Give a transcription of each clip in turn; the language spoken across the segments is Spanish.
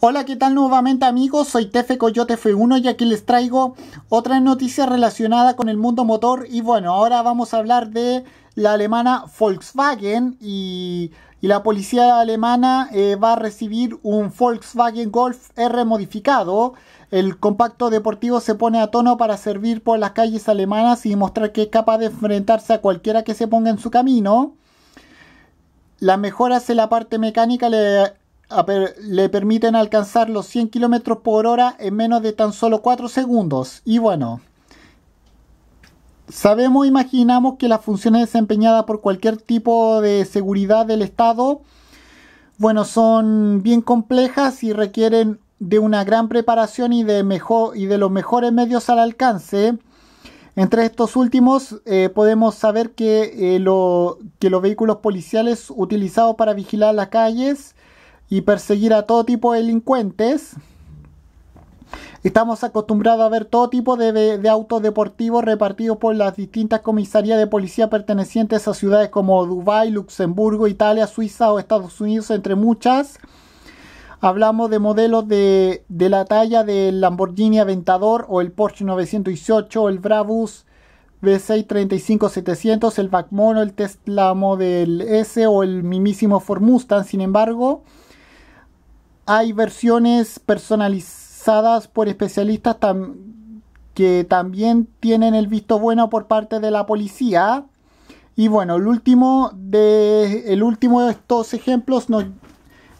Hola, ¿qué tal nuevamente amigos? Soy Tefe Coyote F1 y aquí les traigo otra noticia relacionada con el mundo motor y bueno, ahora vamos a hablar de la alemana Volkswagen y, la policía alemana eh, va a recibir un Volkswagen Golf R modificado. El compacto deportivo se pone a tono para servir por las calles alemanas y mostrar que es capaz de enfrentarse a cualquiera que se ponga en su camino. Las mejoras en la parte mecánica le le permiten alcanzar los 100 km por hora en menos de tan solo 4 segundos. Y bueno, sabemos, imaginamos que las funciones desempeñadas por cualquier tipo de seguridad del Estado, bueno, son bien complejas y requieren de una gran preparación y de, mejor, y de los mejores medios al alcance. Entre estos últimos eh, podemos saber que, eh, que los vehículos policiales utilizados para vigilar las calles y perseguir a todo tipo de delincuentes. Estamos acostumbrados a ver todo tipo de, de autos deportivos repartidos por las distintas comisarías de policía pertenecientes a ciudades como Dubái, Luxemburgo, Italia, Suiza o Estados Unidos, entre muchas. Hablamos de modelos de, de la talla del Lamborghini Aventador o el Porsche 918 el Brabus V6 700 el Bacmono, el Tesla Model S o el mismísimo Ford Mustang. Sin embargo, hay versiones personalizadas por especialistas que también tienen el visto bueno por parte de la policía. Y bueno, el último de, el último de estos ejemplos nos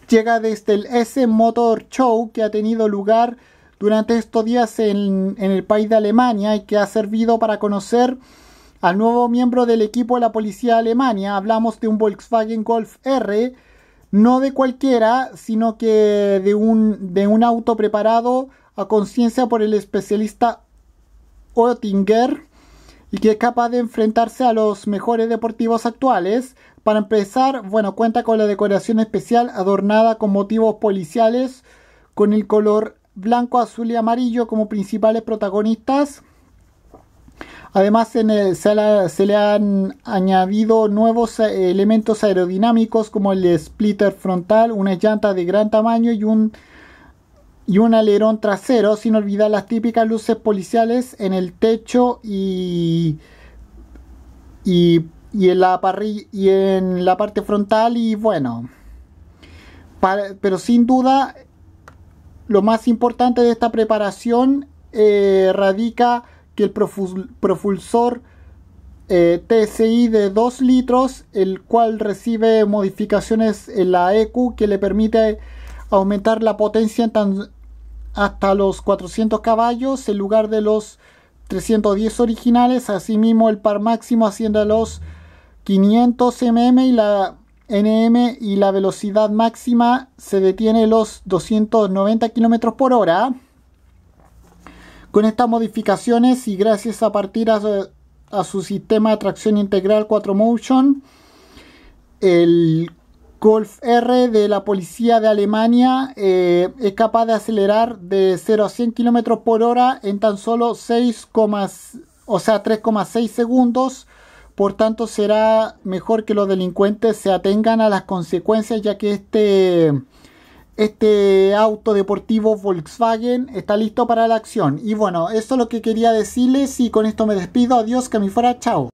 llega desde el S Motor Show que ha tenido lugar durante estos días en, en, el país de Alemania y que ha servido para conocer al nuevo miembro del equipo de la policía de Alemania. Hablamos de un Volkswagen Golf R no de cualquiera, sino que de un, de un auto preparado a conciencia por el especialista Oettinger y que es capaz de enfrentarse a los mejores deportivos actuales. Para empezar, bueno, cuenta con la decoración especial adornada con motivos policiales con el color blanco, azul y amarillo como principales protagonistas. Además, se, le han añadido nuevos eh, elementos aerodinámicos como el splitter frontal, unas llantas de gran tamaño y un, y un alerón trasero, sin olvidar las típicas luces policiales en el techo y, y, en, la y en la parte frontal y bueno. pero sin duda, lo más importante de esta preparación eh, radica que el propulsor eh, TSI de 2 litros, el cual recibe modificaciones en la EQ que le permite aumentar la potencia hasta los 400 caballos en lugar de los 310 originales, asimismo el par máximo haciendo los 500 mm y la NM y la velocidad máxima se detiene los 290 km por hora. Con estas modificaciones y gracias a partir a, su sistema de tracción integral 4Motion, el Golf R de la policía de Alemania eh, es capaz de acelerar de 0 a 100 km por hora en tan solo 6, o sea, 3,6 segundos. Por tanto, será mejor que los delincuentes se atengan a las consecuencias, ya que este este auto deportivo Volkswagen está listo para la acción. Y bueno, eso es lo que quería decirles y con esto me despido. Adiós, que me fuera, chao.